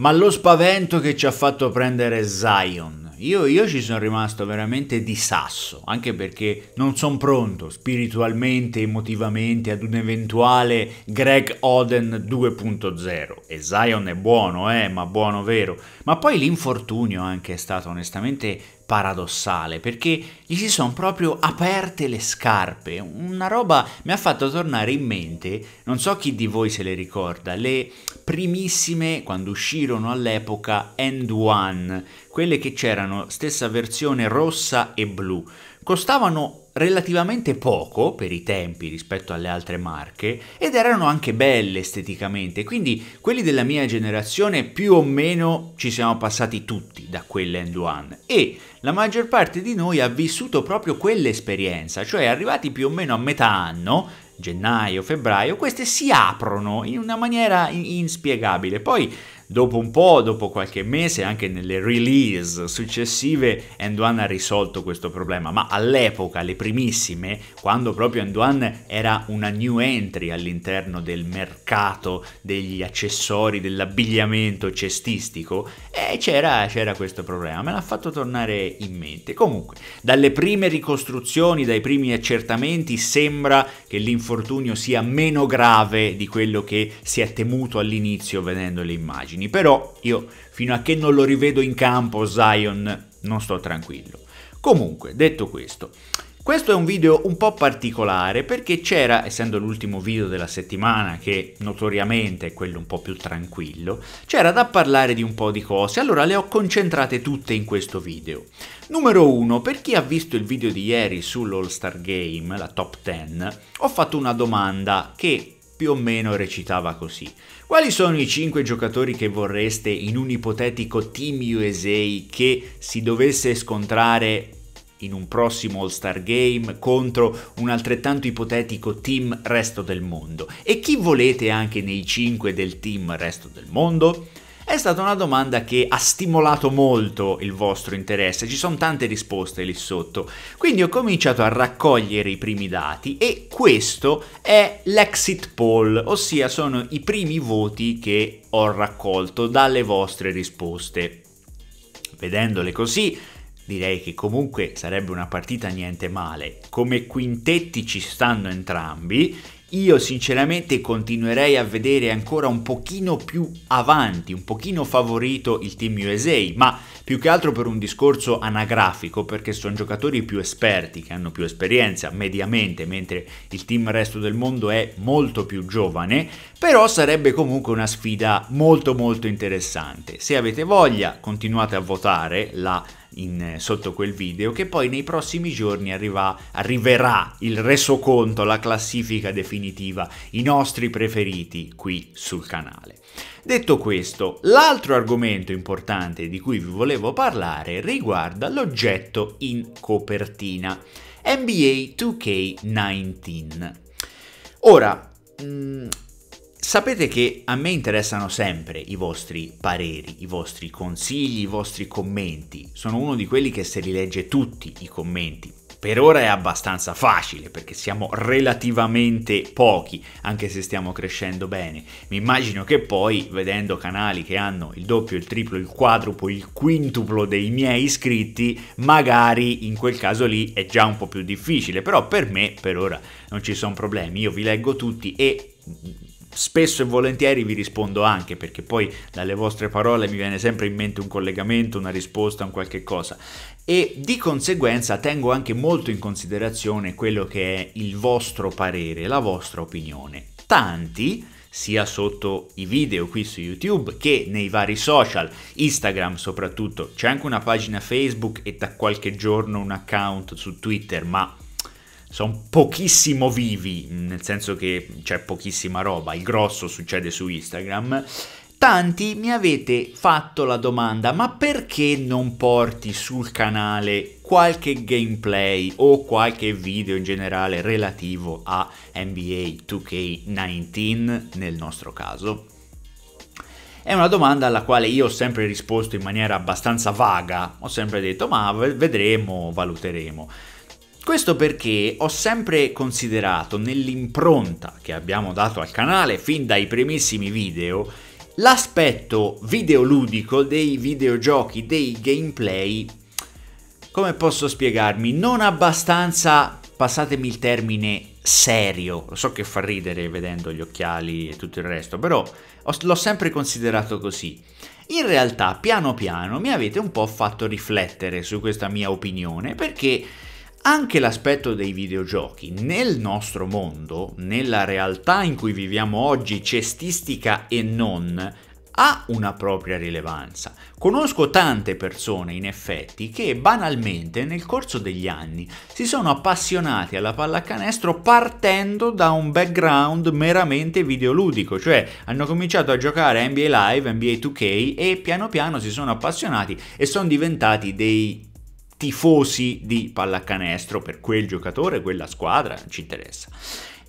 Ma lo spavento che ci ha fatto prendere Zion, io, io ci sono rimasto veramente di sasso, anche perché non sono pronto spiritualmente, emotivamente ad un eventuale Greg Oden 2.0. E Zion è buono, eh, ma buono vero. Ma poi l'infortunio anche è stato onestamente paradossale perché gli si sono proprio aperte le scarpe. Una roba mi ha fatto tornare in mente, non so chi di voi se le ricorda, le primissime quando uscirono all'epoca End One, quelle che c'erano stessa versione rossa e blu costavano relativamente poco per i tempi rispetto alle altre marche ed erano anche belle esteticamente, quindi quelli della mia generazione più o meno ci siamo passati tutti da quelle end one e la maggior parte di noi ha vissuto proprio quell'esperienza, cioè arrivati più o meno a metà anno gennaio, febbraio, queste si aprono in una maniera inspiegabile. Poi Dopo un po', dopo qualche mese, anche nelle release successive, Enduan ha risolto questo problema, ma all'epoca, le primissime, quando proprio Enduan era una new entry all'interno del mercato degli accessori, dell'abbigliamento cestistico, e c'era, c'era questo problema, me l'ha fatto tornare in mente. Comunque, dalle prime ricostruzioni, dai primi accertamenti, sembra che l'infortunio sia meno grave di quello che si è temuto all'inizio vedendo le immagini vicini, però io fino a che non lo rivedo in campo Zion non sto tranquillo. Comunque, detto questo, questo è un video un po' particolare perché c'era, essendo l'ultimo video della settimana, che notoriamente è quello un po' più tranquillo, c'era da parlare di un po' di cose, allora le ho concentrate tutte in questo video. Numero 1, per chi ha visto il video di ieri sull'All Star Game, la top 10, ho fatto una domanda che più o meno recitava così. Quali sono i 5 giocatori che vorreste in un ipotetico Team USA che si dovesse scontrare in un prossimo All-Star Game contro un altrettanto ipotetico team resto del mondo. E chi volete anche nei 5 del team resto del mondo? È stata una domanda che ha stimolato molto il vostro interesse, ci sono tante risposte lì sotto. Quindi ho cominciato a raccogliere i primi dati e questo è l'exit poll, ossia sono i primi voti che ho raccolto dalle vostre risposte. Vedendole così, direi che comunque sarebbe una partita niente male. Come quintetti ci stanno entrambi io sinceramente continuerei a vedere ancora un pochino più avanti, un pochino favorito il team USA, ma più che altro per un discorso anagrafico, perché sono giocatori più esperti, che hanno più esperienza mediamente, mentre il team resto del mondo è molto più giovane, però sarebbe comunque una sfida molto molto interessante. Se avete voglia continuate a votare la in, eh, sotto quel video che poi nei prossimi giorni arriva, arriverà il resoconto, la classifica definitiva, i nostri preferiti qui sul canale. Detto questo, l'altro argomento importante di cui vi volevo parlare riguarda l'oggetto in copertina, NBA 2K19. Ora, mh, mm, Sapete che a me interessano sempre i vostri pareri, i vostri consigli, i vostri commenti. Sono uno di quelli che se li legge tutti i commenti. Per ora è abbastanza facile perché siamo relativamente pochi, anche se stiamo crescendo bene. Mi immagino che poi, vedendo canali che hanno il doppio, il triplo, il quadruplo, il quintuplo dei miei iscritti, magari in quel caso lì è già un po' più difficile. Però per me, per ora, non ci sono problemi. Io vi leggo tutti e spesso e volentieri vi rispondo anche perché poi dalle vostre parole mi viene sempre in mente un collegamento, una risposta, un qualche cosa e di conseguenza tengo anche molto in considerazione quello che è il vostro parere, la vostra opinione. Tanti sia sotto i video qui su YouTube che nei vari social, Instagram soprattutto, c'è anche una pagina Facebook e da qualche giorno un account su Twitter, ma sono pochissimo vivi, nel senso che c'è pochissima roba, il grosso succede su Instagram. Tanti mi avete fatto la domanda, ma perché non porti sul canale qualche gameplay o qualche video in generale relativo a NBA 2K19 nel nostro caso? È una domanda alla quale io ho sempre risposto in maniera abbastanza vaga, ho sempre detto ma vedremo, valuteremo. Questo perché ho sempre considerato nell'impronta che abbiamo dato al canale fin dai primissimi video l'aspetto videoludico dei videogiochi, dei gameplay, come posso spiegarmi, non abbastanza, passatemi il termine, serio. Lo so che fa ridere vedendo gli occhiali e tutto il resto, però l'ho sempre considerato così. In realtà, piano piano, mi avete un po' fatto riflettere su questa mia opinione, perché anche l'aspetto dei videogiochi nel nostro mondo, nella realtà in cui viviamo oggi, cestistica e non, ha una propria rilevanza. Conosco tante persone, in effetti, che banalmente nel corso degli anni si sono appassionati alla pallacanestro partendo da un background meramente videoludico, cioè hanno cominciato a giocare a NBA Live, NBA 2K e piano piano si sono appassionati e sono diventati dei tifosi di pallacanestro per quel giocatore, quella squadra, ci interessa.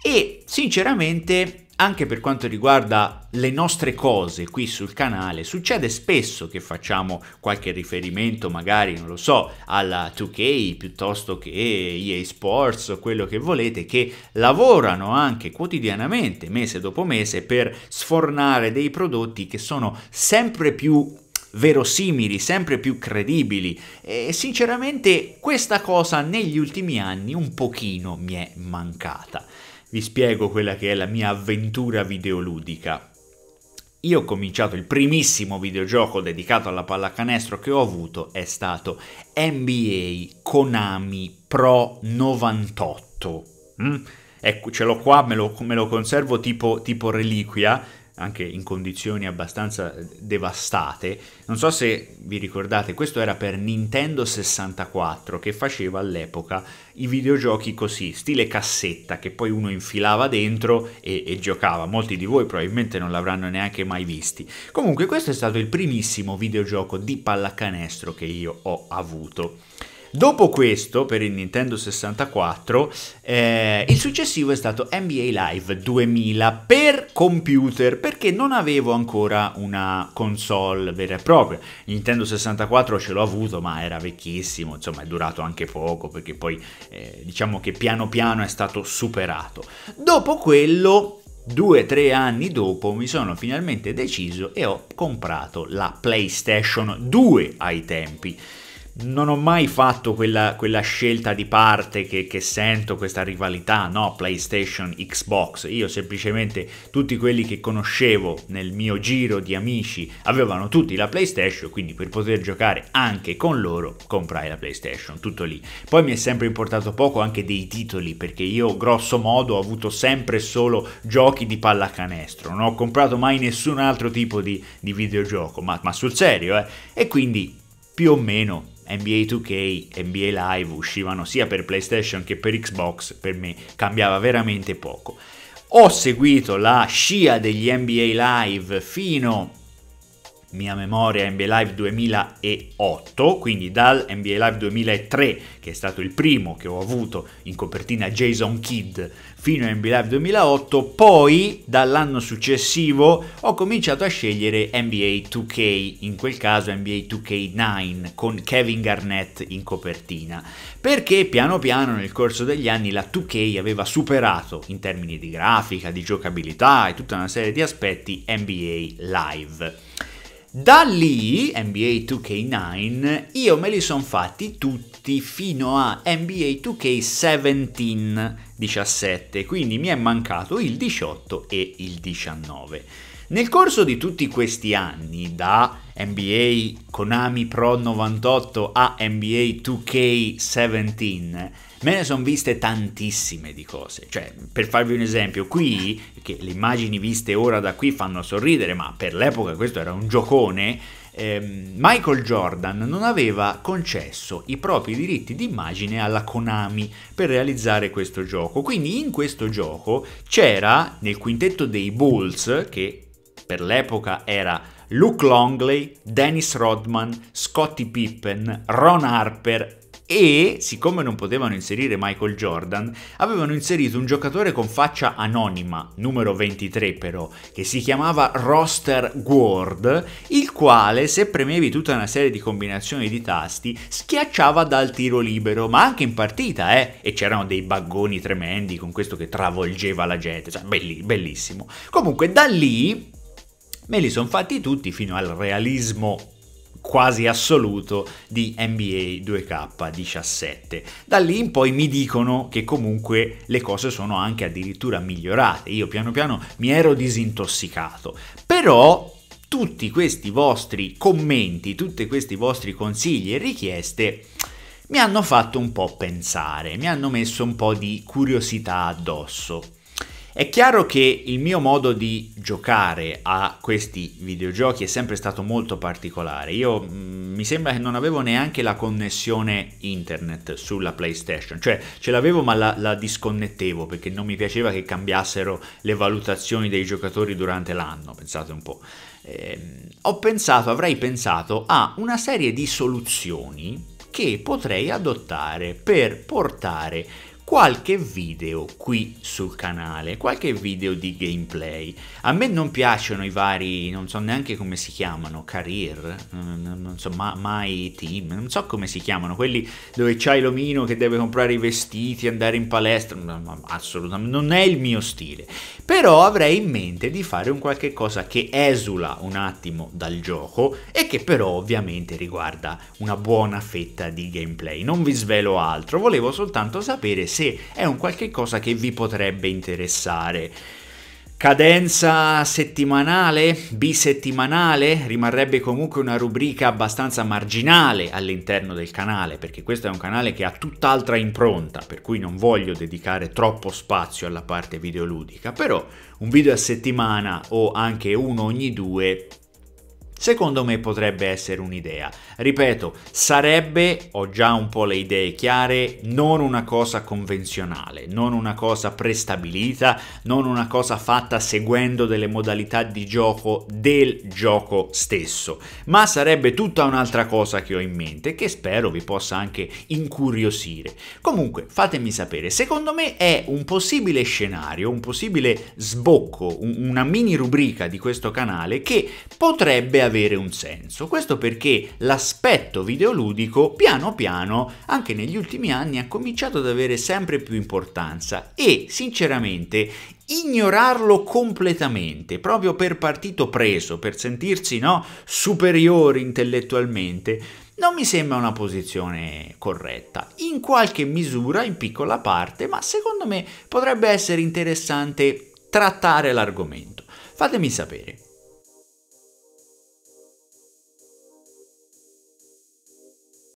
E sinceramente anche per quanto riguarda le nostre cose qui sul canale, succede spesso che facciamo qualche riferimento, magari, non lo so, alla 2K piuttosto che EA Sports o quello che volete, che lavorano anche quotidianamente, mese dopo mese, per sfornare dei prodotti che sono sempre più verosimili, sempre più credibili e sinceramente questa cosa negli ultimi anni un pochino mi è mancata. Vi spiego quella che è la mia avventura videoludica. Io ho cominciato il primissimo videogioco dedicato alla pallacanestro che ho avuto è stato NBA Konami Pro 98. Mm? Ecco, ce l'ho qua, me lo, me lo conservo tipo, tipo reliquia anche in condizioni abbastanza eh, devastate. Non so se vi ricordate, questo era per Nintendo 64 che faceva all'epoca i videogiochi così, stile cassetta che poi uno infilava dentro e, e giocava. Molti di voi probabilmente non l'avranno neanche mai visti. Comunque questo è stato il primissimo videogioco di pallacanestro che io ho avuto. Dopo questo, per il Nintendo 64, eh, il successivo è stato NBA Live 2000 per computer, perché non avevo ancora una console vera e propria. Il Nintendo 64 ce l'ho avuto, ma era vecchissimo, insomma è durato anche poco, perché poi eh, diciamo che piano piano è stato superato. Dopo quello due o tre anni dopo mi sono finalmente deciso e ho comprato la PlayStation 2 ai tempi non ho mai fatto quella, quella scelta di parte che, che, sento questa rivalità, no? PlayStation, Xbox. Io semplicemente tutti quelli che conoscevo nel mio giro di amici avevano tutti la PlayStation, quindi per poter giocare anche con loro comprai la PlayStation, tutto lì. Poi mi è sempre importato poco anche dei titoli, perché io grosso modo ho avuto sempre solo giochi di pallacanestro, non ho comprato mai nessun altro tipo di, di videogioco, ma, ma sul serio, eh? E quindi più o meno NBA 2K, NBA Live uscivano sia per PlayStation che per Xbox, per me cambiava veramente poco. Ho seguito la scia degli NBA Live fino mia memoria NBA Live 2008, quindi dal NBA Live 2003, che è stato il primo che ho avuto in copertina Jason Kidd, fino a NBA Live 2008, poi dall'anno successivo ho cominciato a scegliere NBA 2K, in quel caso NBA 2K9 con Kevin Garnett in copertina, perché piano piano nel corso degli anni la 2K aveva superato in termini di grafica, di giocabilità e tutta una serie di aspetti NBA Live. Da lì, NBA 2K9, io me li sono fatti tutti fino a NBA 2K17, 17, quindi mi è mancato il 18 e il 19. Nel corso di tutti questi anni, da NBA Konami Pro 98 a NBA 2K17, Me ne sono viste tantissime di cose, cioè per farvi un esempio, qui, che le immagini viste ora da qui fanno sorridere, ma per l'epoca questo era un giocone, ehm, Michael Jordan non aveva concesso i propri diritti d'immagine alla Konami per realizzare questo gioco, quindi in questo gioco c'era nel quintetto dei Bulls, che per l'epoca era Luke Longley, Dennis Rodman, Scottie Pippen, Ron Harper e siccome non potevano inserire Michael Jordan, avevano inserito un giocatore con faccia anonima, numero 23 però, che si chiamava Roster Ward, il quale se premevi tutta una serie di combinazioni di tasti schiacciava dal tiro libero, ma anche in partita, eh, e c'erano dei baggoni tremendi con questo che travolgeva la gente, cioè belli, bellissimo. Comunque da lì me li sono fatti tutti fino al realismo quasi assoluto di NBA 2K17. Da lì in poi mi dicono che comunque le cose sono anche addirittura migliorate. Io piano piano mi ero disintossicato. Però tutti questi vostri commenti, tutti questi vostri consigli e richieste mi hanno fatto un po' pensare, mi hanno messo un po' di curiosità addosso. È chiaro che il mio modo di giocare a questi videogiochi è sempre stato molto particolare. Io mm, mi sembra che non avevo neanche la connessione internet sulla PlayStation, cioè ce l'avevo ma la, la disconnettevo perché non mi piaceva che cambiassero le valutazioni dei giocatori durante l'anno, pensate un po'. Eh, ho pensato, avrei pensato a una serie di soluzioni che potrei adottare per portare qualche video qui sul canale, qualche video di gameplay. A me non piacciono i vari, non so neanche come si chiamano, career, non so, ma, my team, non so come si chiamano, quelli dove c'hai l'omino che deve comprare i vestiti, andare in palestra, assolutamente, non è il mio stile. Però avrei in mente di fare un qualche cosa che esula un attimo dal gioco e che però ovviamente riguarda una buona fetta di gameplay. Non vi svelo altro, volevo soltanto sapere se sé è un qualche cosa che vi potrebbe interessare. Cadenza settimanale, bisettimanale, rimarrebbe comunque una rubrica abbastanza marginale all'interno del canale, perché questo è un canale che ha tutt'altra impronta, per cui non voglio dedicare troppo spazio alla parte videoludica, però un video a settimana o anche uno ogni due Secondo me potrebbe essere un'idea. Ripeto, sarebbe, ho già un po' le idee chiare, non una cosa convenzionale, non una cosa prestabilita, non una cosa fatta seguendo delle modalità di gioco del gioco stesso, ma sarebbe tutta un'altra cosa che ho in mente che spero vi possa anche incuriosire. Comunque, fatemi sapere, secondo me è un possibile scenario, un possibile sbocco, una mini rubrica di questo canale che potrebbe avere avere un senso. Questo perché l'aspetto videoludico piano piano, anche negli ultimi anni, ha cominciato ad avere sempre più importanza e sinceramente ignorarlo completamente, proprio per partito preso, per sentirsi no, superiori intellettualmente, non mi sembra una posizione corretta. In qualche misura, in piccola parte, ma secondo me potrebbe essere interessante trattare l'argomento. Fatemi sapere.